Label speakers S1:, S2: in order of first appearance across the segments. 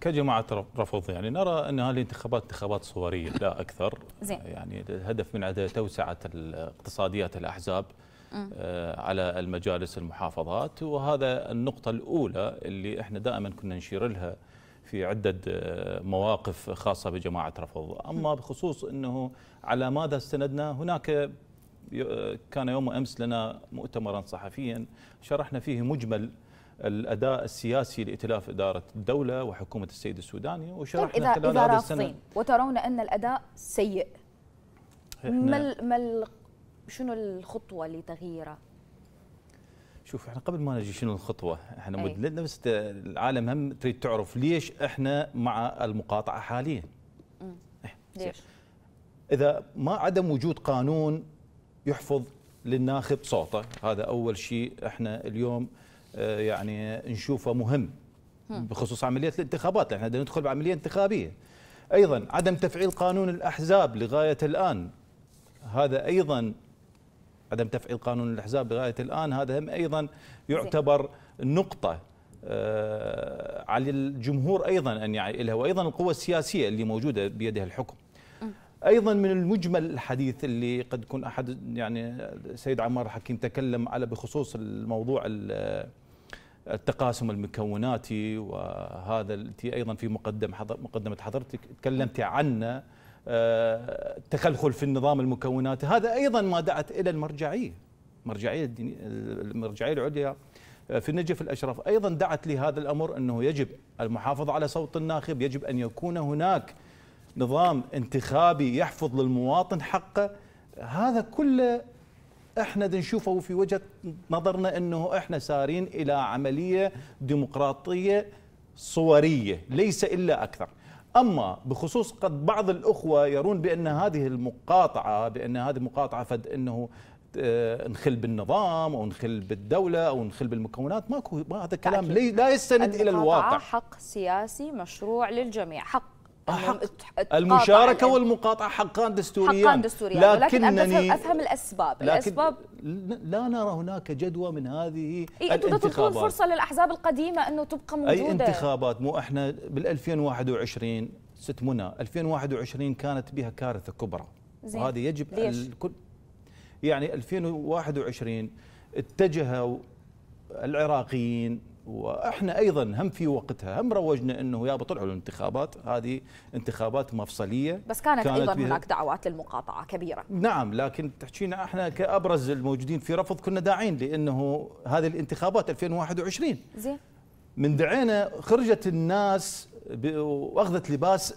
S1: كجماعة رفض يعني نرى أن هذه الانتخابات انتخابات صورية لا أكثر زين. يعني الهدف من عدد توسعة اقتصاديات الأحزاب آه، على المجالس المحافظات وهذا النقطة الأولى اللي احنا دائما كنا نشير لها في عدة آه، مواقف خاصة بجماعة رفض أما بخصوص أنه على ماذا استندنا هناك آه، كان يوم أمس لنا مؤتمرا صحفيا شرحنا فيه مجمل الاداء السياسي لائتلاف اداره الدوله وحكومه السيد السوداني طيب، وشرحنا طيب خلال هذه السنه وترون ان الاداء سيء ما ما شنو الخطوه لتغييره؟ شوف احنا قبل ما نجي شنو الخطوه احنا إيه. مدلنا بس العالم هم تريد تعرف ليش احنا مع المقاطعه حاليا إيه، ليش اذا ما عدم وجود قانون يحفظ للناخب صوته هذا اول شيء احنا اليوم آه، يعني نشوفه مهم بخصوص عمليه الانتخابات لان احنا ندخل بعمليه انتخابيه ايضا عدم تفعيل قانون الاحزاب لغايه الان هذا ايضا عدم تفعيل قانون الاحزاب لغايه الان هذا هم ايضا يعتبر نقطه آه، على الجمهور ايضا ان يعي لها وايضا القوى السياسيه اللي موجوده بيدها الحكم ايضا من المجمل الحديث اللي قد يكون احد يعني السيد عمار حكيم تكلم على بخصوص الموضوع التقاسم المكوناتي وهذا التي ايضا في مقدم حضر مقدمه حضرتك تكلمت عن التخلخل آه، في النظام المكوناتي هذا ايضا ما دعت الى المرجعيه المرجعيه المرجعيه العليا آه، في النجف الاشرف ايضا دعت لهذا الامر انه يجب المحافظه على صوت الناخب يجب ان يكون هناك نظام انتخابي يحفظ للمواطن حقه هذا كله احنا نشوفه في وجهه نظرنا انه احنا سارين الى عمليه ديمقراطيه صوريه ليس الا اكثر اما بخصوص قد بعض الاخوه يرون بان هذه المقاطعه بان هذه المقاطعه فد انه آه، نخل بالنظام او نخل بالدوله او نخل بالمكونات ماكو هذا كلام لا يستند الى الواقع حق سياسي مشروع للجميع حق المشاركه والمقاطعه حقان دستوريان حقان دستوريان لكنني ولكن يعني- افهم الاسباب لكن الاسباب لا نرى هناك جدوى من هذه إيه انتم فرصه للاحزاب القديمه انه تبقى موجوده اي انتخابات مو احنا بال 2021 ست منى 2021 كانت بها كارثه كبرى زين. وهذه يجب الكل يعني 2021 اتجهوا العراقيين واحنا ايضا هم في وقتها هم روجنا انه يابا طلعوا الانتخابات هذه انتخابات مفصليه بس كانت, كانت ايضا هناك دعوات للمقاطعه كبيره نعم لكن تحكينا احنا كابرز الموجودين في رفض كنا داعين لانه هذه الانتخابات 2021 زين من دعينا خرجت الناس واخذت لباس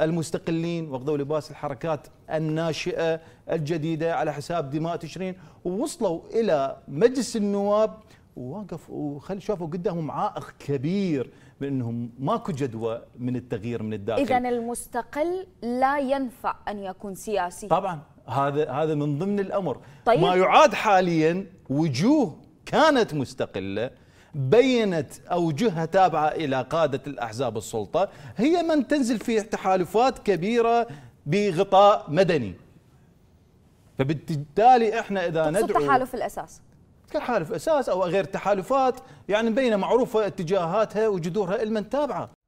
S1: المستقلين واخذوا لباس الحركات الناشئه الجديده على حساب دماء تشرين ووصلوا الى مجلس النواب ووقف وخل شافوا قدامهم عائق كبير بانهم ماكو جدوى من التغيير من الداخل اذا المستقل لا ينفع ان يكون سياسي طبعا هذا هذا من ضمن الامر طيب. ما يعاد حاليا وجوه كانت مستقله بينت أوجهها تابعة إلى قادة الأحزاب السلطة هي من تنزل في تحالفات كبيرة بغطاء مدني فبالتالي احنا اذا ندعو تحالف الاساس كحالف اساس او غير تحالفات يعني مبينه معروفه اتجاهاتها وجذورها لمن تابعه